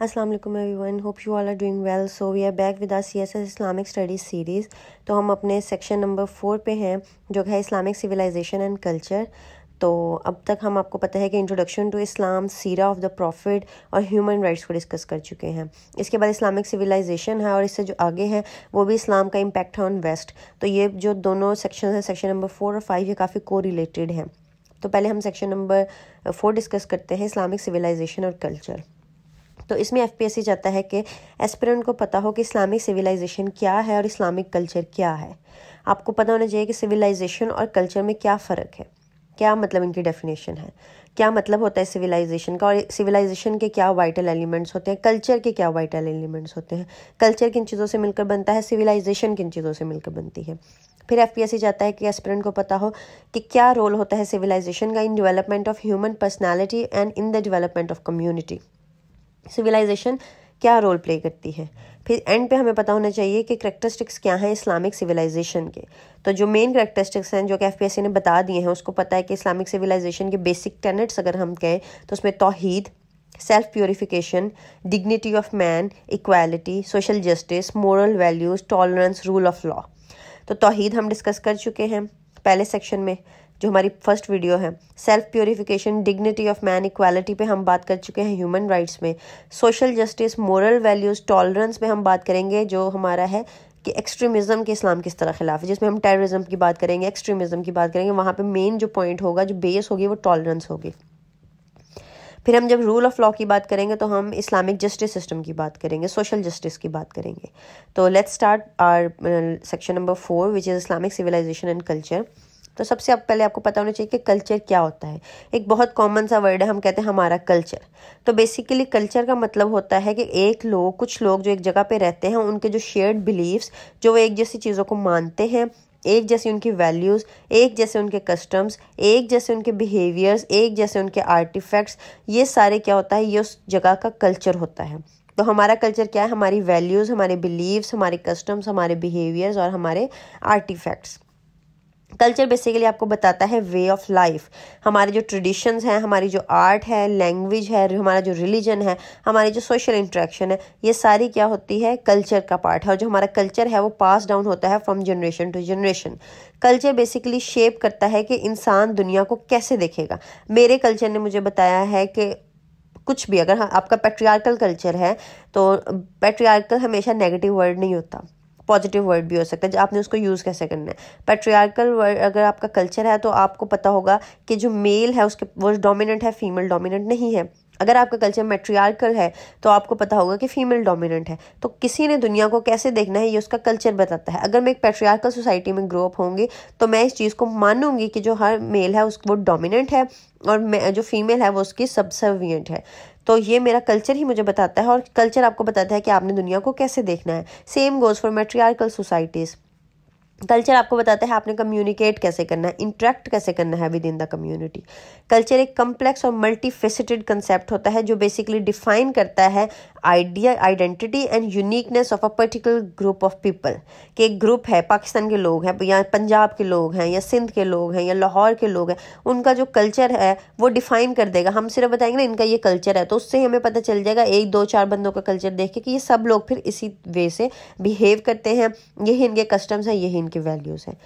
Aslam everyone hope you all are doing well so we are back with our एस Islamic studies series तो हम अपने section number four पे हैं जो है इस्लामिक सिविलाइजेशन एंड कल्चर तो अब तक हम आपको पता है कि इंट्रोडक्शन टू इस्लाम सीरा ऑफ़ द प्रॉफिट और ह्यूमन राइट्स को डिस्कस कर चुके हैं इसके बाद इस्लामिक सिविलाइजेशन है और इससे जो आगे है वो भी इस्लाम का इम्पैक्ट है ऑन वेस्ट तो ये जो दोनों सेक्शन हैं सेक्शन नंबर फोर और फाइव ये काफ़ी को रिलेटेड हैं तो पहले हम सेक्शन नंबर फोर डिस्कस करते हैं इस्लामिक सिविलाइजेशन और कल्चर तो इसमें एफ पी जाता है कि एस्पिरेंट को पता हो कि इस्लामिक सिविलाइजेशन क्या है और इस्लामिक कल्चर क्या है आपको पता होना चाहिए कि सिविलाइजेशन और कल्चर में क्या फ़र्क है क्या मतलब इनकी डेफिनेशन है क्या मतलब होता है सिविलाइजेशन का और सिविलाइजेशन के क्या वाइटल एलिमेंट्स होते हैं कल्चर के क्या वाइटल एलिमेंट्स होते हैं कल्चर किन चीज़ों से मिलकर बनता है सिविलाइजेशन किन चीज़ों से मिलकर बनती है फिर एफ पी जाता है कि एस्पिरेंट को पता हो कि क्या रोल होता है सिविलाइजेशन का in development of human personality and in the development of community civilization क्या रोल प्ले करती है फिर एंड पे हमें पता होना चाहिए कि करेक्टरिस्टिक्स क्या हैं इस्लामिक सिविलाइजेशन के तो जो मेन करेक्टरिस्टिक्स हैं जो कि एफ ने बता दिए हैं उसको पता है कि इस्लामिक सिविलाइजेशन के बेसिक टेनेट्स अगर हम कहें तो उसमें तोहद self purification dignity of man equality social justice moral values tolerance rule of law तो तोहद हम डिस्कस कर चुके हैं पहले सेक्शन में जो हमारी फर्स्ट वीडियो है self purification dignity of man equality पे हम बात कर चुके हैं ह्यूमन राइट्स में social justice moral values tolerance में हम बात करेंगे जो हमारा है कि एक्सट्रीमिज्म के इस्लाम किस तरह खिलाफ है जिसमें हम टेररिज्म की बात करेंगे एक्सट्रीमिज्म की बात करेंगे वहाँ पे मेन जो पॉइंट होगा जो बेस होगी वो टॉलरेंस होगी फिर हम जब रूल ऑफ लॉ की बात करेंगे तो हम इस्लामिक जस्टिस सिस्टम की बात करेंगे सोशल जस्टिस की बात करेंगे तो let's start our section number four which is Islamic civilization and culture तो सबसे आप पहले आपको पता होना चाहिए कि कल्चर क्या होता है एक बहुत कॉमन सा वर्ड है हम कहते हैं हमारा कल्चर तो बेसिकली कल्चर का मतलब होता है कि एक लोग कुछ लोग जो एक जगह पर रहते हैं उनके जो शेयर्ड बिलीव्स जो वो एक जैसी चीज़ों को मानते हैं एक जैसे उनकी वैल्यूज़ एक जैसे उनके कस्टम्स एक जैसे उनके बिहेवियर्स एक जैसे उनके आर्टिफैक्ट्स ये सारे क्या होता है ये उस जगह का कल्चर होता है तो हमारा कल्चर क्या है हमारी वैल्यूज़ हमारे बिलीव्स हमारे कस्टम्स हमारे बिहेवियर्स और हमारे आर्टिफैक्ट्स कल्चर बेसिकली आपको बताता है वे ऑफ लाइफ हमारे जो ट्रेडिशंस हैं हमारी जो आर्ट है लैंग्वेज है हमारा जो रिलीजन है हमारी जो सोशल इंट्रैक्शन है ये सारी क्या होती है कल्चर का पार्ट है और जो हमारा कल्चर है वो पास डाउन होता है from generation to generation culture basically shape करता है कि इंसान दुनिया को कैसे देखेगा मेरे कल्चर ने मुझे बताया है कि कुछ भी अगर हाँ, आपका पेट्रियार्कल कल्चर है तो पेट्रियार्कल हमेशा नेगेटिव वर्ड नहीं होता पॉजिटिव वर्ड भी हो सकता है आपने उसको यूज़ कैसे करना है पेट्रियार्कल वर्ड अगर आपका कल्चर है तो आपको पता होगा कि जो मेल है उसके वो डोमिनेंट है फीमेल डोमिनेंट नहीं है अगर आपका कल्चर मेट्रियार्कल है तो आपको पता होगा कि फीमेल डोमिनेंट है तो किसी ने दुनिया को कैसे देखना है ये उसका कल्चर बताता है अगर मैं एक पेट्रियार्कल सोसाइटी में ग्रो अप होंगी तो मैं इस चीज़ को मानूंगी कि जो हर मेल है उस वो डोमिनेंट है और जो फीमेल है वो उसकी सबसर्वियंट है तो ये मेरा कल्चर ही मुझे बताता है और कल्चर आपको बताता है कि आपने दुनिया को कैसे देखना है same goes for matriarchal societies culture आपको बताता है आपने कम्युनिकेट कैसे करना है इंट्रैक्ट कैसे करना है with in the community culture एक कम्प्लेक्स और मल्टीफेसिटेड कंसेप्ट होता है जो बेसिकली डिफाइन करता है idea identity and uniqueness of a particular group of people कि एक ग्रुप है पाकिस्तान के लोग हैं या पंजाब के लोग हैं या सिंध के लोग हैं या लाहौर के लोग हैं उनका जो कल्चर है वो डिफाइन कर देगा हम सिर्फ बताएंगे ना इनका ये कल्चर है तो उससे हमें पता चल जाएगा एक दो चार बंदों का कल्चर देख के कि ये सब लोग फिर इसी वे से बिहेव करते हैं यही इनके कस्टम्स हैं यही के वैल्यूज़ हैं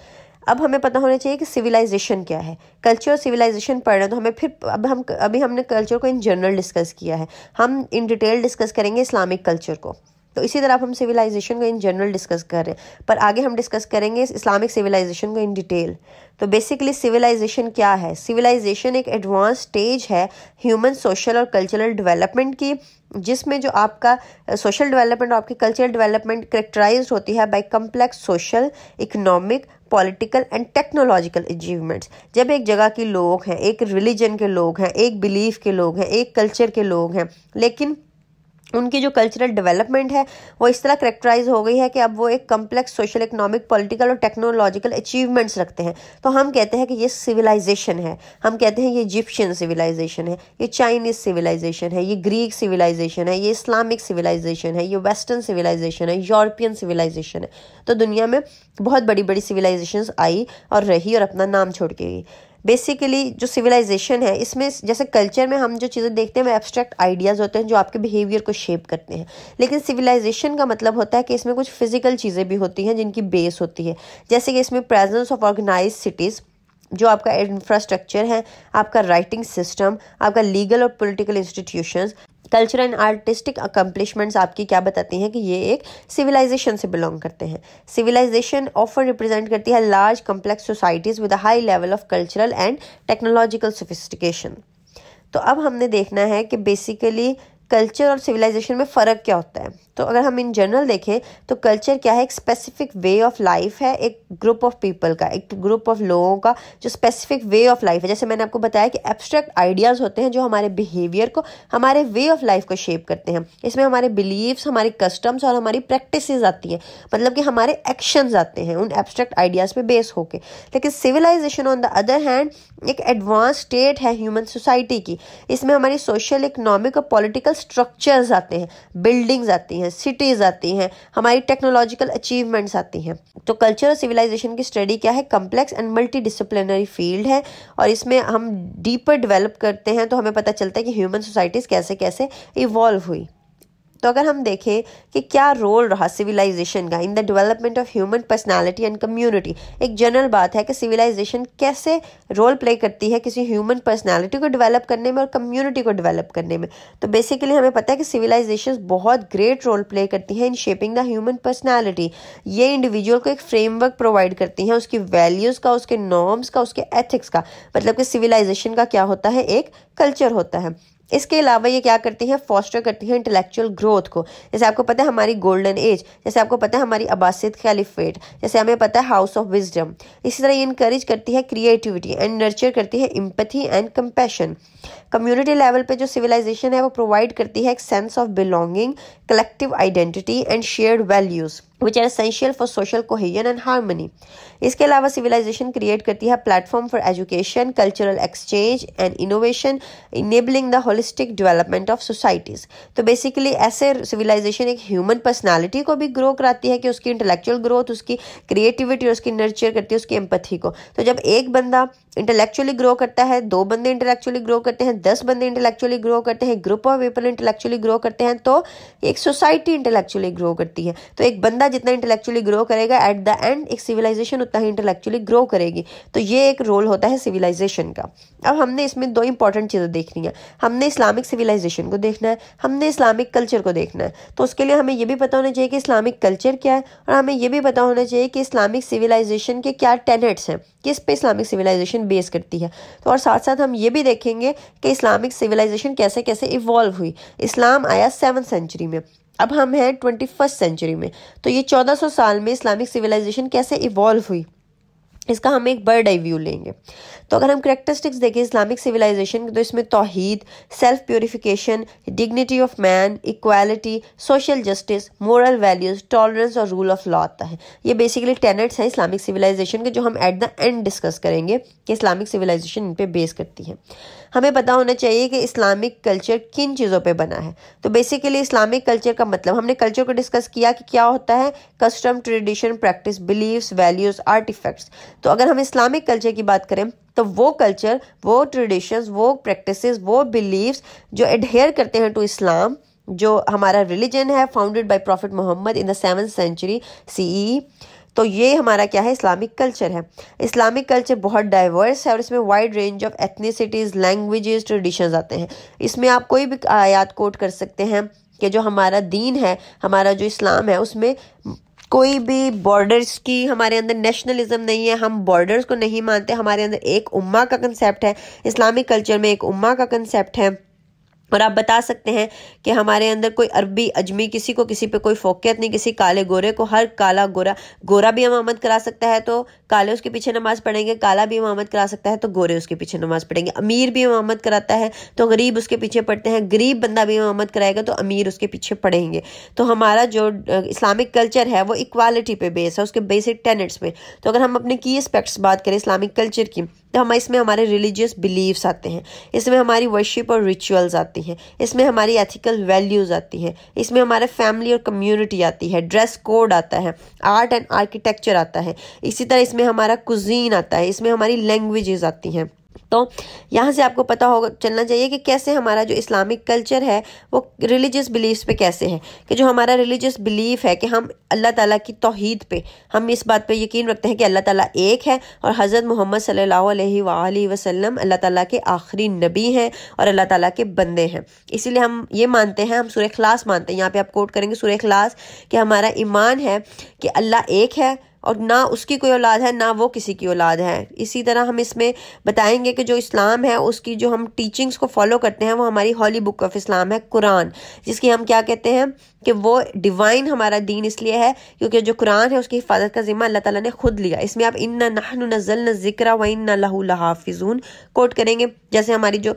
अब हमें पता होना चाहिए कि सिविलाइजेशन क्या है कल्चर और सिविलाइजेशन पढ़ रहे हैं तो हमें फिर अब हम अभी हमने कल्चर को इन जनरल डिस्कस किया है हम इन डिटेल डिस्कस करेंगे इस्लामिक कल्चर को तो इसी तरह हम सिविलाइजेशन को इन जनरल डिस्कस कर रहे हैं पर आगे हम डिस्कस करेंगे इस इस्लामिक सिविलाइजेशन को इन डिटेल तो बेसिकली सिविलाइजेशन क्या है सिविलाइजेशन एक एडवांस स्टेज है ह्यूमन सोशल और कल्चरल डेवलपमेंट की जिसमें जो आपका सोशल डेवलपमेंट और आपकी कल्चरल डेवलपमेंट करेक्टराइज होती है by complex social economic political and technological achievements जब एक जगह के लोग हैं एक रिलीजन के लोग हैं एक बिलीफ के लोग हैं एक कल्चर के लोग हैं लेकिन उनकी जो कल्चरल डेवलपमेंट है वो इस तरह करेक्टराइज हो गई है कि अब वो एक कम्प्लेक्स सोशल इकोनॉमिक पॉलिटिकल और टेक्नोलॉजिकल अचीवमेंट्स रखते हैं तो हम कहते हैं कि ये सिविलाइजेशन है हम कहते हैं ये इजिप्शियन सिविलाइजेशन है ये चाइनीज सिविलाइजेशन है ये ग्रीक सिविलाइजेशन है ये इस्लामिक सिविलाइजेशन है ये वेस्टर्न सिविलाइजेशन है यूरोपियन सिविलाइजेशन है तो दुनिया में बहुत बड़ी बड़ी सिविलाइजेशन आई और रही और अपना नाम छोड़ के गई बेसिकली जो सिविलाइजेशन है इसमें जैसे कल्चर में हम जो चीज़ें देखते हैं वो एब्स्ट्रैक्ट आइडियाज़ होते हैं जो आपके बिहेवियर को शेप करते हैं लेकिन सिविलाइजेशन का मतलब होता है कि इसमें कुछ फिजिकल चीज़ें भी होती हैं जिनकी बेस होती है जैसे कि इसमें प्रेजेंस ऑफ ऑर्गेनाइज सिटीज़ जो आपका इंफ्रास्ट्रक्चर है आपका राइटिंग सिस्टम आपका लीगल और political institutions culture and artistic accomplishments आपकी क्या बताती हैं कि ये एक सिविलाइजेशन से बिलोंग करते हैं सिविलाइजेशन ऑफर रिप्रेजेंट करती है large complex societies with high level of cultural and technological sophistication तो अब हमने देखना है कि बेसिकली कल्चर और सिविलाइजेशन में फ़र्क क्या होता है तो अगर हम इन जनरल देखें तो कल्चर क्या है एक स्पेसिफिक वे ऑफ लाइफ है एक ग्रुप ऑफ पीपल का एक ग्रुप ऑफ लोगों का जो स्पेसिफिक वे ऑफ लाइफ है जैसे मैंने आपको बताया कि एब्स्ट्रैक्ट आइडियाज़ होते हैं जो हमारे बिहेवियर को हमारे वे ऑफ लाइफ को शेप करते हैं इसमें हमारे बिलीव्स हमारे कस्टम्स और हमारी प्रैक्टिस आती हैं मतलब कि हमारे एक्शन आते हैं उन एब्स्ट्रैक्ट आइडियाज़ पे बेस होकर लेकिन civilization on the other hand एक एडवांस स्टेट है ह्यूमन सोसाइटी की इसमें हमारी सोशल इकोनॉमिक और पॉलिटिकल स्ट्रक्चर्स आते हैं बिल्डिंग्स आती हैं हैं सिटीज़ आती हैं हमारी टेक्नोलॉजिकल अचीवमेंट्स आती हैं तो कल्चर सिविलाइजेशन की स्टडी क्या है complex and multidisciplinary field है और इसमें हम डीपर डेवलप करते हैं तो हमें पता चलता है कि ह्यूमन सोसाइटीज़ कैसे कैसे इवॉल्व हुई तो अगर हम देखें कि क्या रोल रहा सिविलाइजेशन का in the development of human personality and community एक जनरल बात है कि सिविलाइजेशन कैसे रोल प्ले करती है किसी ह्यूमन पर्सनालिटी को डेवलप करने में और कम्युनिटी को डेवलप करने में तो बेसिकली हमें पता है कि सिविलाइजेशन बहुत ग्रेट रोल प्ले करती हैं in shaping the human personality ये इंडिविजुअल को एक फ्रेमवर्क प्रोवाइड करती हैं उसकी वैल्यूज़ का उसके नॉर्म्स का उसके एथिक्स का मतलब कि सिविलाइजेशन का क्या होता है एक कल्चर होता है इसके अलावा ये क्या करती है फॉस्टर करती है इंटेलेक्चुअल ग्रोथ को जैसे आपको पता है हमारी गोल्डन एज जैसे आपको पता है हमारी अबासिद कैलिफेट जैसे हमें पता है हाउस ऑफ विजडम इसी तरह ये इंकरेज करती है क्रिएटिविटी एंड नर्चर करती है empathy and compassion community level पे जो सिविलाइजेशन है वो प्रोवाइड करती है एक sense of belonging collective identity and shared values which are essential for social cohesion and harmony इसके अलावा सिविलाइजेशन क्रिएट करती है platform for education cultural exchange and innovation enabling the holistic development of societies तो basically ऐसे civilization एक human personality को भी grow कराती है कि उसकी इंटेलेक्चुअल ग्रोथ उसकी क्रिएटिविटी और उसकी नर्चर करती है उसकी एम्पथी को तो जब एक बंदा इंटेलेक्चुअली ग्रो करता है दो बंदे इंटेलेक्चुअली ग्रो करते हैं दस बंदे इंटेलेक्चुअली ग्रो करते हैं group of people intellectually grow करते हैं तो एक सोसाइटी इंटेलेक्चुअली ग्रो करती है तो एक बंदा जितना इंटेलेक्चुअली ग्रो करेगा एट द एंड एक सिविलाइजेशन उतना ही इंटेलेक्चुअली ग्रो करेगी तो ये एक रोल होता है सिविलाइजेशन का अब हमने इसमें दो इंपॉर्टेंट चीज़ें देखनी है हमने इस्लामिक सिविलाइजेशन को देखना है हमने इस्लामिक कल्चर को देखना है तो उसके लिए हमें यह भी पता होना चाहिए कि इस्लामिक कल्चर क्या है और हमें यह भी पता होना चाहिए कि इस्लामिक सिविलाइजेशन के क्या टेनेट्स हैं किस पे इस्लामिक सिविलाइजेशन बेस करती है तो और साथ साथ हम ये भी देखेंगे कि इस्लामिक सिविलाइजेशन कैसे कैसे इवॉल्व हुई इस्लाम आया सेवन सेंचुरी में अब हम हैं ट्वेंटी फर्स्ट सेंचुरी में तो ये चौदह सौ साल में इस्लामिक सिविलाइजेशन कैसे इवॉल्व हुई इसका हम एक बर्ड आई व्यू लेंगे तो अगर हम करेक्टरिस्टिक्स देखें इस्लामिक सिविलाइजेशन तो इसमें तोहद self purification dignity of man equality social justice moral values tolerance और रूल ऑफ लॉ आता है ये बेसिकली टेनेट्स हैं इस्लामिक सिविलाइजेशन के जो हम एट द एंड डिस्कस करेंगे कि इस्लामिक सिविलाइजेशन इन पर बेस करती है हमें पता होना चाहिए कि इस्लामिक कल्चर किन चीज़ों पे बना है तो बेसिकली इस्लामिक कल्चर का मतलब हमने कल्चर को डिस्कस किया कि क्या होता है custom tradition practice beliefs values artefacts तो अगर हम इस्लामिक कल्चर की बात करें तो वो कल्चर वो ट्रेडिशंस वो प्रैक्टिस वो बिलीव्स जो एडहेयर करते हैं टू इस्लाम जो हमारा रिलीजन है founded by prophet Muhammad in the seven century C E तो ये हमारा क्या है इस्लामिक कल्चर है इस्लामिक कल्चर बहुत डाइवर्स है और इसमें wide range of ethnicities languages tradition आते हैं इसमें आप कोई भी आयात कोट कर सकते हैं कि जो हमारा दीन है हमारा जो इस्लाम है उसमें कोई भी बॉर्डर्स की हमारे अंदर नेशनलिज्म नहीं है हम बॉर्डर्स को नहीं मानते हमारे अंदर एक उम्मा का कंसेप्ट है इस्लामिक कल्चर में एक उम्मा का कंसेप्ट है और आप बता सकते हैं कि हमारे अंदर कोई अरबी अजमी किसी को किसी पे कोई फोकियत नहीं किसी काले गोरे को हर काला गोरा गोरा भी हम आमद करा सकता है तो काले उसके पीछे नमाज पढ़ेंगे काला भी इमामत करा सकता है तो गोरे उसके पीछे नमाज पढ़ेंगे अमीर भी इमामत कराता है तो गरीब उसके पीछे पढ़ते हैं गरीब बंदा भी इमामत कराएगा तो अमीर उसके पीछे पढ़ेंगे तो हमारा जो इस्लामिक कल्चर है वो इक्वालिटी पे बेस है उसके बेसिक टेनेट्स पे तो अगर हम अपने की एस्पेक्ट्स बात करें इस्लामिक कल्चर की तो हम इसमें हमारे रिलीजियस बिलीव्स आते हैं इसमें हमारी वर्शिप और रिचुअल्स आती हैं इसमें हमारी एथिकल वैल्यूज़ आती हैं इसमें हमारे फैमिली और कम्युनिटी आती है ड्रेस कोड आता है आर्ट एंड आर्किटेक्चर आता है इसी तरह इसमें इसमें हमारा कुजीन आता है इसमें हमारी लैंग्वेजेस आती हैं तो यहाँ से आपको पता होगा चलना चाहिए कि कैसे हमारा जो इस्लामिक कल्चर है वो रिलीजियस बिलीफ पे कैसे है कि जो हमारा रिलीजियस बिलीफ है कि हम अल्लाह ताला की तोहद पे हम इस बात पे यकीन रखते हैं कि अल्लाह ताला एक है और हज़रत मोहम्मद सल्लल्लाहु वसल्लम अल्लाह ताला के आखिरी नबी हैं और अल्लाह ताला के बंदे हैं इसीलिए हम ये मानते हैं हम सुरख लास मानते हैं यहाँ पर आप कोट करेंगे सुरख लास कि हमारा ईमान है कि अल्लाह एक है और ना उसकी कोई औलाद है ना वो किसी की औलाद है इसी तरह हम इसमें बताएंगे कि जो इस्लाम है उसकी जो हम टीचिंग्स को फॉलो करते हैं वो हमारी हॉली बुक ऑफ इस्लाम है कुरान जिसकी हम क्या कहते हैं कि वो डिवाइन हमारा दीन इसलिए है क्योंकि जो कुरान है उसकी हिफाजत का जिम्मा अल्लाह ताला ने खुद लिया इसमें आप इन्ना नाहन नजल न जिक्र व इन्ना लहू लहाफिजून कोट करेंगे जैसे हमारी जो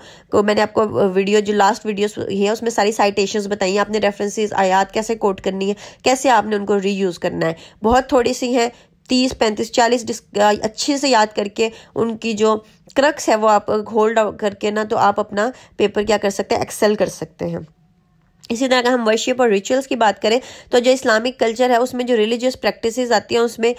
मैंने आपको वीडियो जो लास्ट वीडियो है उसमें सारी साइटेशन बताई आपने रेफरेंसेज आयात कैसे कोट करनी है कैसे आपने उनको रीयूज़ करना है बहुत थोड़ी सी हैं तीस पैंतीस चालीस अच्छे से याद करके उनकी जो क्रक्स है वो आप होल्ड करके ना तो आप अपना पेपर क्या कर सकते हैं एक्सेल कर सकते हैं इसी तरह अगर हम वर्शिप और रिचुअल्स की बात करें तो जो इस्लामिक कल्चर है उसमें जो रिलीजियस प्रैक्टिसेस आती हैं उसमें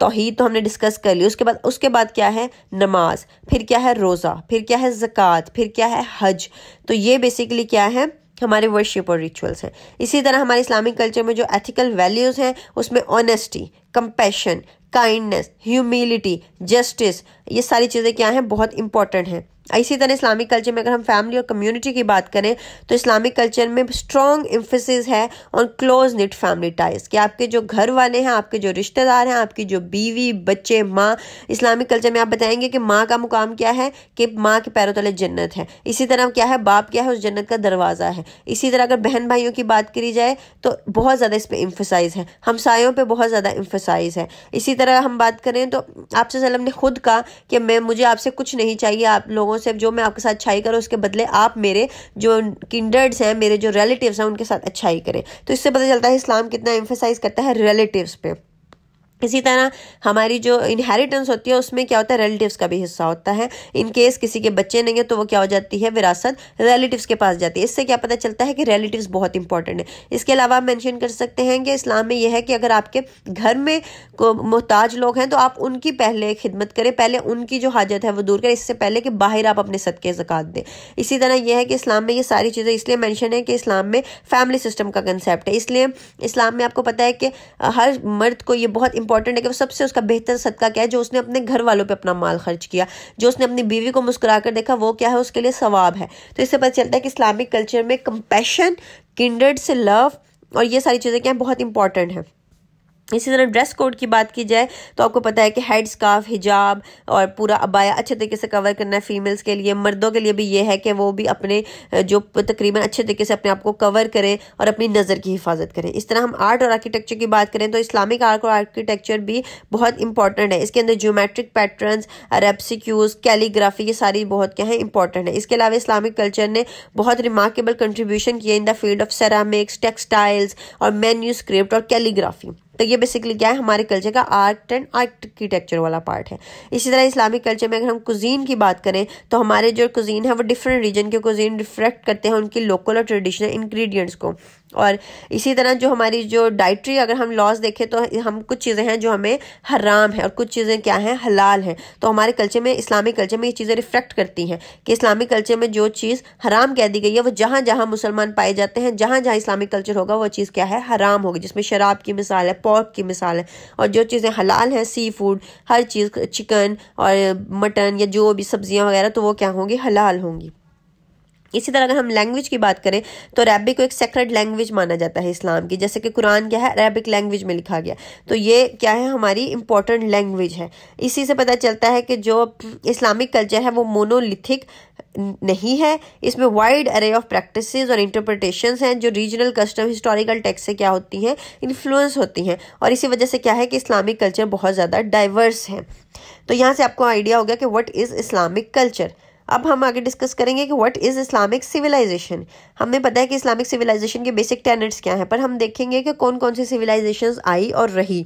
तोहहीद तो हमने डिस्कस कर ली उसके बाद उसके बाद क्या है नमाज फिर क्या है रोज़ा फिर क्या है ज़क़़त फिर क्या है हज तो ये बेसिकली क्या है हमारे वर्शिप और रिचुअल्स हैं इसी तरह हमारे इस्लामिक कल्चर में जो एथिकल वैल्यूज़ हैं उसमें honesty compassion kindness humility justice ये सारी चीज़ें क्या हैं बहुत इंपॉर्टेंट हैं इसी तरह इस्लामिक कल्चर में अगर हम फैमिली और कम्युनिटी की बात करें तो इस्लामिक कल्चर में स्ट्रॉन्ग इम्फोसिस है on close knit family ties कि आपके जो घर वाले हैं आपके जो रिश्तेदार हैं आपकी जो बीवी बच्चे माँ इस्लामिक कल्चर में आप बताएंगे कि माँ का मुकाम क्या है कि माँ के पैरों तले जन्नत है इसी तरह क्या है बाप क्या है उस जन्नत का दरवाज़ा है इसी तरह अगर बहन भाइयों की बात करी जाए तो बहुत ज़्यादा इस पर इम्फोसाइज़ है हमसायों पर बहुत ज़्यादा इम्फोसाइज़ है इसी तरह हम बात करें तो आपसे ने खुद कहा कि मैं मुझे आपसे कुछ नहीं चाहिए आप लोगों करो से जो मैं आपके साथ अच्छाई करूँ उसके बदले आप मेरे जो किंडर्ड्स हैं मेरे जो रिलेटिव्स हैं उनके साथ अच्छाई करें तो इससे पता चलता है इस्लाम कितना एम्फेसाइज करता है रिलेटिव्स पे इसी तरह हमारी जो इनहेरिटेंस होती है उसमें क्या होता है रिलेटिव्स का भी हिस्सा होता है इन केस किसी के बच्चे नहीं है तो वो क्या हो जाती है विरासत रिलेटिव्स के पास जाती है इससे क्या पता चलता है कि रिलेटिव्स बहुत इंपॉर्टेंट है इसके अलावा आप मैंशन कर सकते हैं कि इस्लाम में यह है कि अगर आपके घर में मोहताज लोग हैं तो आप उनकी पहले खिदमत करें पहले उनकी जो हाजत है वो दूर करें इससे पहले कि बाहर आप अपने सदके ज़क़ात दें इसी तरह यह है कि इस्लाम में ये सारी चीज़ें इसलिए मैंशन है कि इस्लाम में फैमिली सिस्टम का कंसेप्ट है इसलिए इस्लाम में आपको पता है कि हर मर्द को ये बहुत इंपॉर्टेंट है कि वो सबसे उसका बेहतर सदका क्या है जो उसने अपने घर वालों पर अपना माल खर्च किया जो उसने अपनी बीवी को मुस्कुरा कर देखा वो क्या है उसके लिए सवाब है तो इससे पता चलता है कि इस्लामिक कल्चर में कंपेशन किंडर्ड से लव और ये सारी चीज़ें क्या बहुत इंपॉर्टेंट हैं इसी तरह ड्रेस कोड की बात की जाए तो आपको पता है कि हेड स्काफ हिजाब और पूरा अबाया अच्छे तरीके से कवर करना है फीमेल्स के लिए मर्दों के लिए भी ये है कि वो भी अपने जो तकरीबन अच्छे तरीके से अपने आप को कवर करें और अपनी नज़र की हिफाजत करें इस तरह हम आर्ट और आर्किटेक्चर की बात करें तो इस्लामिक आर्ट और आर्किटेक्चर भी बहुत इंपॉर्टेंट है इसके अंदर जोमेट्रिक पैटर्न रेपसिक्यूज कैलीग्राफी ये सारी बहुत क्या है इंपॉर्टेंट है इसके अलावा इस्लामिक कल्चर ने बहुत रिमार्केबल कंट्रीब्यूशन किया in the field of ceramics textiles और मेन्यू और कैलीग्राफी तो ये बेसिकली क्या है हमारे कल्चर का आर्ट एंड आर्किटेक्चर वाला पार्ट है इसी तरह इस्लामिक कल्चर में अगर हम कुजीन की बात करें तो हमारे जो कुजीन है वो डिफरेंट रीजन के कुजीन रिफ्लेक्ट करते हैं उनकी लोकल और ट्रेडिशनल इंग्रेडिएंट्स को और इसी तरह जो हमारी जो डाइट्री अगर हम लॉस देखें तो हम कुछ चीज़ें हैं जो हमें हराम है और कुछ चीज़ें क्या हैं हलाल हैं तो हमारे कल्चर में इस्लामिक कल्चर में ये चीज़ें रिफ्लेक्ट करती हैं कि इस्लामिक कल्चर में जो चीज़ हराम कह दी गई है वो जहाँ जहाँ मुसलमान पाए जाते हैं जहाँ जहाँ इस्लामिक कल्चर होगा वो चीज़ क्या है हराम होगी जिसमें शराब की मिसाल है पॉक की मिसाल है और जो चीज़ें हलाल हैं सी फूड हर चीज़ चिकन और मटन या जो भी सब्जियाँ वगैरह तो वो क्या होंगी हलाल होंगी इसी तरह अगर हम लैंग्वेज की बात करें तो अरबिक को एक सेक्रेट लैंग्वेज माना जाता है इस्लाम की जैसे कि कुरान क्या है अरबिक लैंग्वेज में लिखा गया तो ये क्या है हमारी इंपॉर्टेंट लैंग्वेज है इसी से पता चलता है कि जो इस्लामिक कल्चर है वो मोनोलिथिक नहीं है इसमें वाइड अरे ऑफ प्रैक्टिसेस और इंटरप्रटेशन हैं जो रीजनल कस्टम हिस्टोरिकल टेक्स से क्या होती हैं इन्फ्लुएंस होती हैं और इसी वजह से क्या है कि इस्लामिक कल्चर बहुत ज़्यादा डाइवर्स है तो यहाँ से आपको आइडिया हो गया कि वट इज़ इस्लामिक कल्चर अब हम आगे डिस्कस करेंगे कि व्हाट इज़ इस्लामिक सिविलाइजेशन हमें पता है कि इस्लामिक सिविलाइजेशन के बेसिक टेनेट्स क्या हैं पर हम देखेंगे कि कौन कौन सी सिविलाइजेशन आई और रही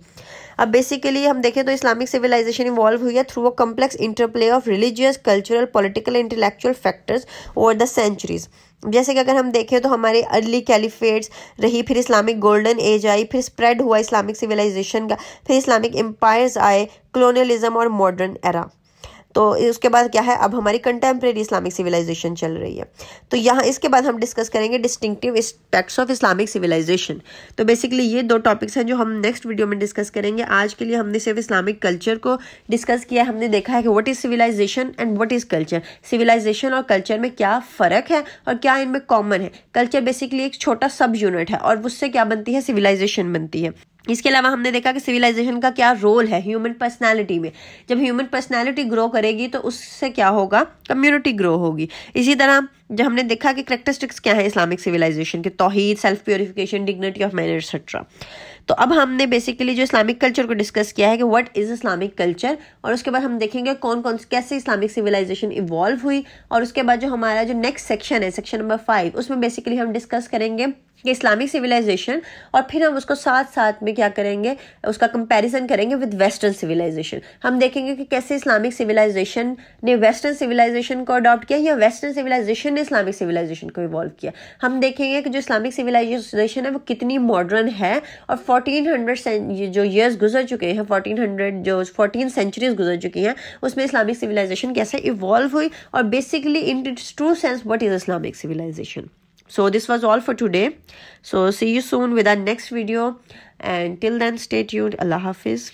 अब बेसिकली हम देखें तो इस्लामिक सिविलाइजेशन इन्वॉल्व हुई है through a complex interplay of religious cultural political intellectual factors over the centuries जैसे कि अगर हम देखें तो हमारे अर्ली कैलिफेट्स रही फिर इस्लामिक गोल्डन एज आई फिर स्प्रेड हुआ इस्लामिक सिविलाइजेशन का फिर इस्लामिक एम्पायर्स आए क्लोनियलिज्म और मॉडर्न एरा तो उसके बाद क्या है अब हमारी कंटेम्प्रेरी इस्लामिक सिविलाइजेशन चल रही है तो यहाँ इसके बाद हम डिस्कस करेंगे distinctive aspects of Islamic civilization तो बेसिकली ये दो टॉपिक्स हैं जो हम नेक्स्ट वीडियो में डिस्कस करेंगे आज के लिए हमने सिर्फ इस्लामिक कल्चर को डिस्कस किया हमने देखा है कि what is civilization and what is culture civilization और कल्चर में क्या फ़र्क है और क्या इनमें कॉमन है कल्चर बेसिकली एक छोटा सब यूनिट है और उससे क्या बनती है सिविलाइजेशन बनती है इसके अलावा हमने देखा कि सिविलाइजेशन का क्या रोल है ह्यूमन पर्सनालिटी में जब ह्यूमन पर्सनालिटी ग्रो करेगी तो उससे क्या होगा कम्युनिटी ग्रो होगी इसी तरह जब हमने देखा कि करेक्टरिस्टिक्स क्या है इस्लामिक सिविलाइजेशन के तोहहीद self purification dignity of manner etcetera तो अब हमने बेसिकली जो इस्लामिक कल्चर को डिस्कस किया है कि व्हाट इज़ इस्लामिक कल्चर और उसके बाद हम देखेंगे कौन कौन कैसे इस्लामिक सिविलाइजेशन इवॉल्व हुई और उसके बाद जो हमारा जो नेक्स्ट सेक्शन है सेक्शन नंबर फाइव उसमें बेसिकली हम डिस्कस करेंगे इस्लामिक सिविलाइजेशन और फिर हम उसको साथ साथ में क्या करेंगे उसका कंपैरिजन करेंगे विद वेस्टर्न सिविलाइजेशन हम देखेंगे कि कैसे इस्लामिक सिविलाइजेशन ने वेस्टर्न सिविलाइजेशन को अडॉप्ट किया या वेस्टर्न सिविलाइजेशन ने इस्लामिक सिविलाइजेशन को इवॉल्व किया हम देखेंगे कि जो इस्लामिक सिविलाइजेशन है वो कितनी मॉडर्न है और फोर्टीन हंड्रेड जो ईयर्स गुजर चुके हैं फोर्टीन हंड्रेड जो फोर्टीन सेंचुरीज गुजर चुकी हैं उसमें इस्लामिक सिविलाइजेशन कैसे इवॉल्व हुई और basically in its true sense what is Islamic civilization so this was all for today so see you soon with our next video and till then stay tuned allah hafiz